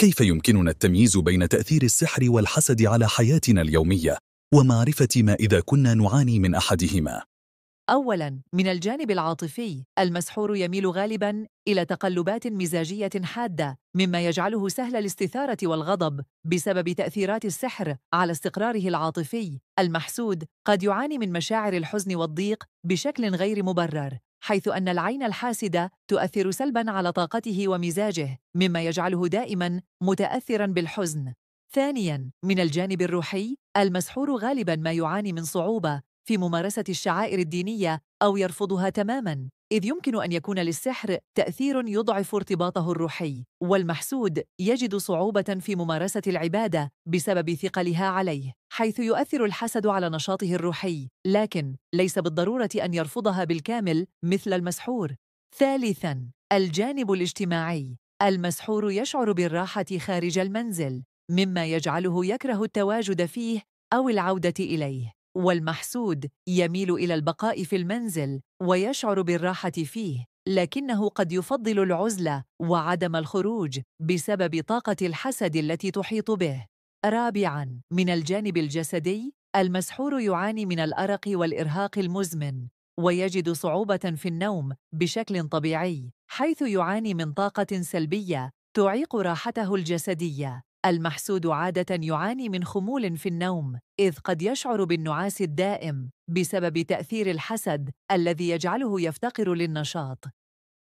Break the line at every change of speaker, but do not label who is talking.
كيف يمكننا التمييز بين تأثير السحر والحسد على حياتنا اليومية ومعرفة ما إذا كنا نعاني من أحدهما؟
أولاً، من الجانب العاطفي، المسحور يميل غالباً إلى تقلبات مزاجية حادة، مما يجعله سهل الاستثارة والغضب بسبب تأثيرات السحر على استقراره العاطفي. المحسود قد يعاني من مشاعر الحزن والضيق بشكل غير مبرر، حيث أن العين الحاسدة تؤثر سلباً على طاقته ومزاجه، مما يجعله دائماً متأثراً بالحزن. ثانياً، من الجانب الروحي، المسحور غالباً ما يعاني من صعوبة في ممارسة الشعائر الدينية أو يرفضها تماماً، إذ يمكن أن يكون للسحر تأثير يضعف ارتباطه الروحي، والمحسود يجد صعوبة في ممارسة العبادة بسبب ثقلها عليه، حيث يؤثر الحسد على نشاطه الروحي، لكن ليس بالضرورة أن يرفضها بالكامل مثل المسحور. ثالثاً، الجانب الاجتماعي، المسحور يشعر بالراحة خارج المنزل، مما يجعله يكره التواجد فيه أو العودة إليه. والمحسود يميل إلى البقاء في المنزل ويشعر بالراحة فيه لكنه قد يفضل العزلة وعدم الخروج بسبب طاقة الحسد التي تحيط به رابعاً من الجانب الجسدي المسحور يعاني من الأرق والإرهاق المزمن ويجد صعوبة في النوم بشكل طبيعي حيث يعاني من طاقة سلبية تعيق راحته الجسدية المحسود عادة يعاني من خمول في النوم، إذ قد يشعر بالنعاس الدائم بسبب تأثير الحسد الذي يجعله يفتقر للنشاط،